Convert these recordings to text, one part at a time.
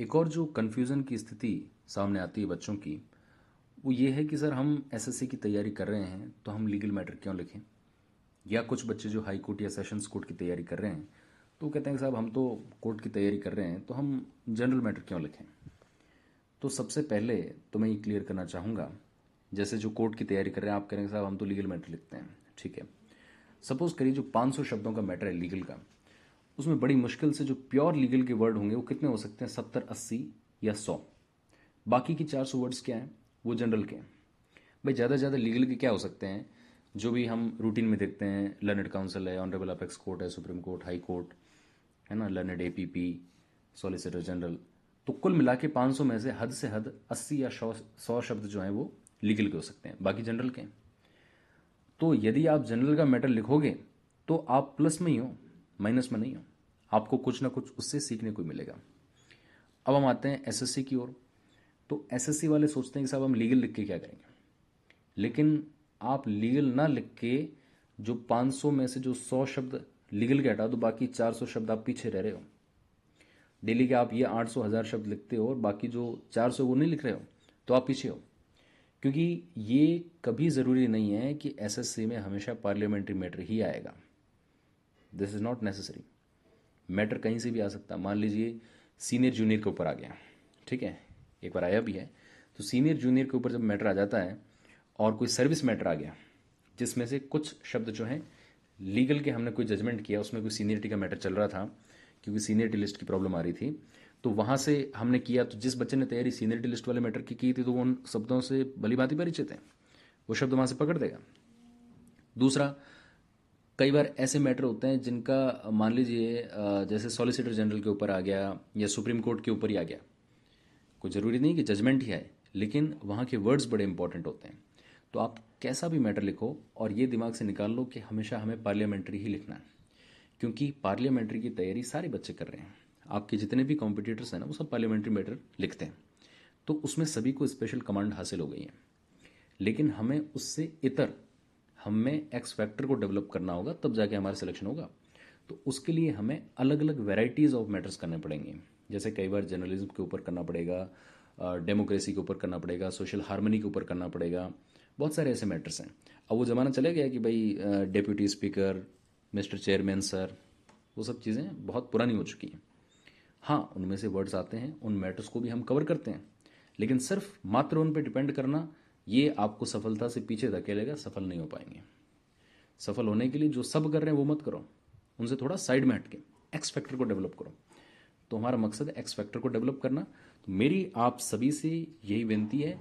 एक और जो कन्फ्यूज़न की स्थिति सामने आती है बच्चों की वो ये है कि सर हम एसएससी की तैयारी कर रहे हैं तो हम लीगल मैटर क्यों लिखें या कुछ बच्चे जो हाई कोर्ट या सेशंस कोर्ट की तैयारी कर रहे हैं तो वो कहते हैं कि साहब हम तो कोर्ट की तैयारी कर रहे हैं तो हम जनरल मैटर क्यों लिखें तो सबसे पहले तो मैं ये क्लियर करना चाहूँगा जैसे जो कोर्ट की तैयारी कर रहे हैं आप कह रहे हैं साहब हम तो लीगल मैटर लिखते हैं ठीक है सपोज़ करिए जो 500 शब्दों का मैटर है लीगल का उसमें बड़ी मुश्किल से जो प्योर लीगल के वर्ड होंगे वो कितने हो सकते हैं सत्तर अस्सी या सौ बाकी के चार सौ वर्ड्स क्या हैं वो जनरल के हैं भाई ज़्यादा से ज़्यादा लीगल के क्या हो सकते हैं जो भी हम रूटीन में देखते हैं लर्नड काउंसिल है ऑनरेबल अपेक्स कोर्ट है सुप्रीम कोर्ट हाई कोर्ट है ना learned A P P solicitor general तो कुल मिला के पाँच सौ में से हद से हद अस्सी या सौ सौ शब्द जो हैं वो लीगल के हो सकते हैं बाकी जनरल के हैं तो यदि आप जनरल का मैटर लिखोगे तो आप प्लस में ही हो माइनस में नहीं हो आपको कुछ ना कुछ उससे सीखने को मिलेगा अब हम आते हैं एस की ओर तो एस वाले सोचते हैं कि साहब हम लीगल लिख के क्या करेंगे लेकिन आप लीगल ना लिख के जो 500 में से जो 100 शब्द लीगल के हटा दो बाकी 400 शब्द आप पीछे रह रहे हो डेली के आप ये 800 हज़ार शब्द लिखते हो और बाकी जो 400 वो नहीं लिख रहे हो तो आप पीछे हो क्योंकि ये कभी ज़रूरी नहीं है कि एसएससी में हमेशा पार्लियामेंट्री मैटर ही आएगा this is not necessary matter कहीं से भी आ सकता मान लीजिए सीनियर जूनियर के ऊपर आ गया ठीक है एक बार आया भी है तो सीनियर जूनियर के ऊपर जब मैटर आ जाता है और कोई सर्विस मैटर आ गया जिसमें से कुछ शब्द जो हैं लीगल के हमने कोई जजमेंट किया उसमें कोई सीनियरिटी का मैटर चल रहा था क्योंकि सीनियरिटी लिस्ट की प्रॉब्लम आ रही थी तो वहां से हमने किया तो जिस बच्चे ने तैयारी सीनियरिटी लिस्ट वाले मैटर की की थी तो वो उन शब्दों से भली भांति परिचित है वो शब्द वहाँ से पकड़ देगा दूसरा कई बार ऐसे मैटर होते हैं जिनका मान लीजिए जैसे सॉलिसिटर जनरल के ऊपर आ गया या सुप्रीम कोर्ट के ऊपर ही आ गया कोई ज़रूरी नहीं कि जजमेंट ही आए लेकिन वहाँ के वर्ड्स बड़े इंपॉर्टेंट होते हैं तो आप कैसा भी मैटर लिखो और ये दिमाग से निकाल लो कि हमेशा हमें पार्लियामेंट्री ही लिखना है क्योंकि पार्लियामेंट्री की तैयारी सारे बच्चे कर रहे हैं आपके जितने भी कॉम्पिटिटर्स हैं ना वो सब पार्लियामेंट्री मैटर लिखते हैं तो उसमें सभी को स्पेशल कमांड हासिल हो गई है लेकिन हमें उससे इतर हमें एक्स फैक्टर को डेवलप करना होगा तब जाके हमारा सिलेक्शन होगा तो उसके लिए हमें अलग अलग वेराइटीज़ ऑफ मैटर्स करने पड़ेंगे जैसे कई बार जर्नलिज्म के ऊपर करना पड़ेगा डेमोक्रेसी के ऊपर करना पड़ेगा सोशल हारमोनी के ऊपर करना पड़ेगा बहुत सारे ऐसे मैटर्स हैं अब वो ज़माना चले गया कि भाई deputy speaker mister chairman sir वो सब चीज़ें बहुत पुरानी हो चुकी हैं हाँ उनमें से वर्ड्स आते हैं उन मैटर्स को भी हम कवर करते हैं लेकिन सिर्फ मात्र उन पर डिपेंड करना ये आपको सफलता से पीछे धकेलेगा सफल नहीं हो पाएंगे सफल होने के लिए जो सब कर रहे हैं वो मत करो उनसे थोड़ा साइड में हटके एक्स फैक्टर को डेवलप करो तो हमारा मकसद एक्स फैक्टर को डेवलप करना तो मेरी आप सभी से यही विनती है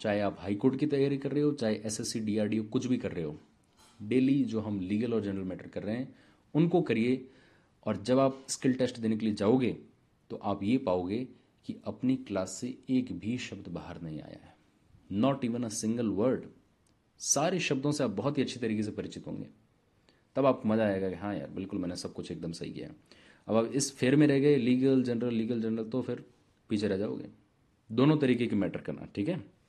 चाहे आप हाईकोर्ट की तैयारी कर रहे हो चाहे डी ओ कुछ भी कर रहे हो डेली जो हम लीगल और जनरल मैटर कर रहे हैं उनको करिए और जब आप स्किल टेस्ट देने के लिए जाओगे तो आप ये पाओगे कि अपनी क्लास से एक भी शब्द बाहर नहीं आया है not even a single word सारे शब्दों से आप बहुत ही अच्छी तरीके से परिचित होंगे तब आपको मज़ा आएगा कि हाँ यार बिल्कुल मैंने सब कुछ एकदम सही किया अब आप इस फेर में रह गए लीगल जनरल लीगल जनरल तो फिर पीछे रह जाओगे दोनों तरीके की मैटर करना ठीक है